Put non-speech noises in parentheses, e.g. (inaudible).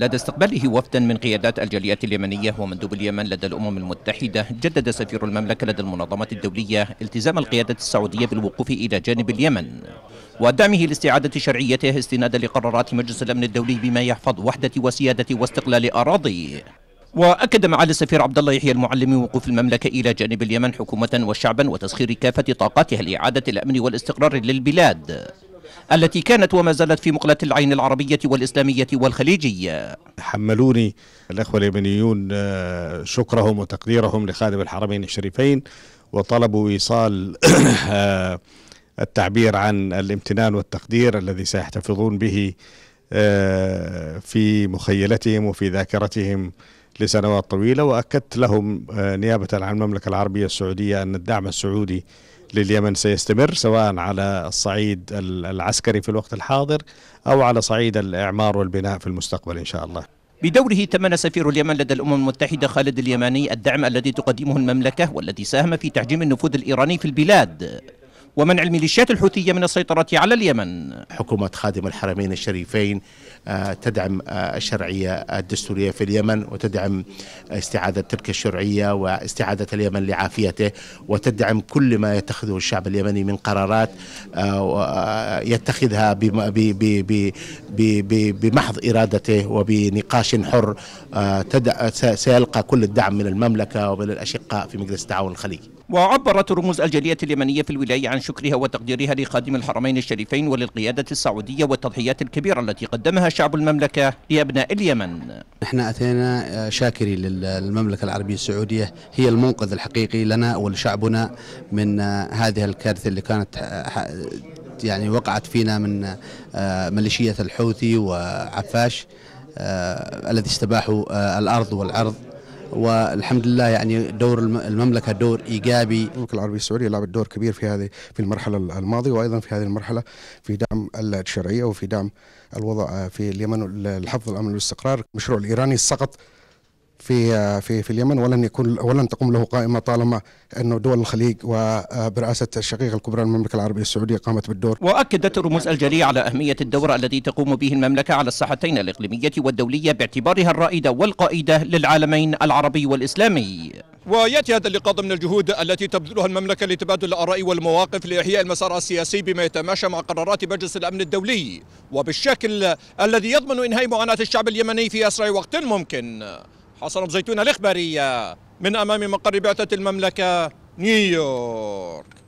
لدى استقباله وفدا من قيادات الجاليات اليمنية ومندوب اليمن لدى الأمم المتحدة جدد سفير المملكة لدى المنظمة الدولية التزام القيادة السعودية بالوقوف إلى جانب اليمن ودعمه لاستعادة شرعيته استنادا لقرارات مجلس الأمن الدولي بما يحفظ وحدة وسيادة واستقلال أراضيه واكد معالي السفير عبد الله يحيى المعلم وقوف المملكه الى جانب اليمن حكومه وشعبا وتسخير كافه طاقاتها لاعاده الامن والاستقرار للبلاد التي كانت وما زالت في مقلة العين العربية والإسلامية والخليجية حملوني الأخوة اليمنيون آه، شكرهم وتقديرهم لخادم الحرمين الشريفين وطلبوا إيصال (coughs) آه، التعبير عن الامتنان والتقدير الذي سيحتفظون به آه، في مخيلتهم وفي ذاكرتهم لسنوات طويله واكدت لهم نيابه عن المملكه العربيه السعوديه ان الدعم السعودي لليمن سيستمر سواء على الصعيد العسكري في الوقت الحاضر أو على صعيد الإعمار والبناء في المستقبل إن شاء الله بدوره تمنى سفير اليمن لدى الأمم المتحدة خالد اليماني الدعم الذي تقدمه المملكة والذي ساهم في تحجيم النفوذ الإيراني في البلاد ومنع الميليشيات الحوثية من السيطرة على اليمن حكومة خادم الحرمين الشريفين آه، تدعم آه، الشرعية الدستورية في اليمن وتدعم استعادة تلك الشرعية واستعادة اليمن لعافيته وتدعم كل ما يتخذه الشعب اليمني من قرارات آه، يتخذها بمحض إرادته وبنقاش حر سيلقى كل الدعم من المملكة ومن الأشقاء في مجلس التعاون الخليجي وعبرت رموز الجالية اليمنية في الولاية عن شكرها وتقديرها لخادم الحرمين الشريفين وللقيادة السعودية والتضحيات الكبيرة التي قدمها شعب المملكة لأبناء اليمن احنا أتينا آه، شاكري للمملكة العربية السعودية هي المنقذ الحقيقي لنا ولشعبنا من آه، هذه الكارثة اللي كانت آه، يعني وقعت فينا من مليشية الحوثي وعفاش الذي استباحوا الأرض والعرض والحمد لله يعني دور المملكه دور ايجابي المملكه العربيه السعوديه لعبت دور كبير في هذه في المرحله الماضيه وايضا في هذه المرحله في دعم الشرعيه وفي دعم الوضع آه، في اليمن لحفظ الامن والاستقرار المشروع الايراني سقط في آه، في في اليمن ولن يكون ولن تقوم له قائمه طالما انه دول الخليج وبرئاسه آه، الشقيقه الكبرى المملكه العربيه السعوديه قامت بالدور. واكدت الرموز الجليه على اهميه الدور الذي تقوم به المملكه على الساحتين الاقليميه والدوليه باعتبارها الرائده والقائده للعالمين العربي والاسلامي. وياتي هذا اللقاء ضمن الجهود التي تبذلها المملكه لتبادل الاراء والمواقف لاحياء المسار السياسي بما يتماشى مع قرارات مجلس الامن الدولي وبالشكل الذي يضمن انهاء معاناه الشعب اليمني في اسرع وقت ممكن. حسن زيتون الإخبارية من أمام مقر بعثة المملكة نيويورك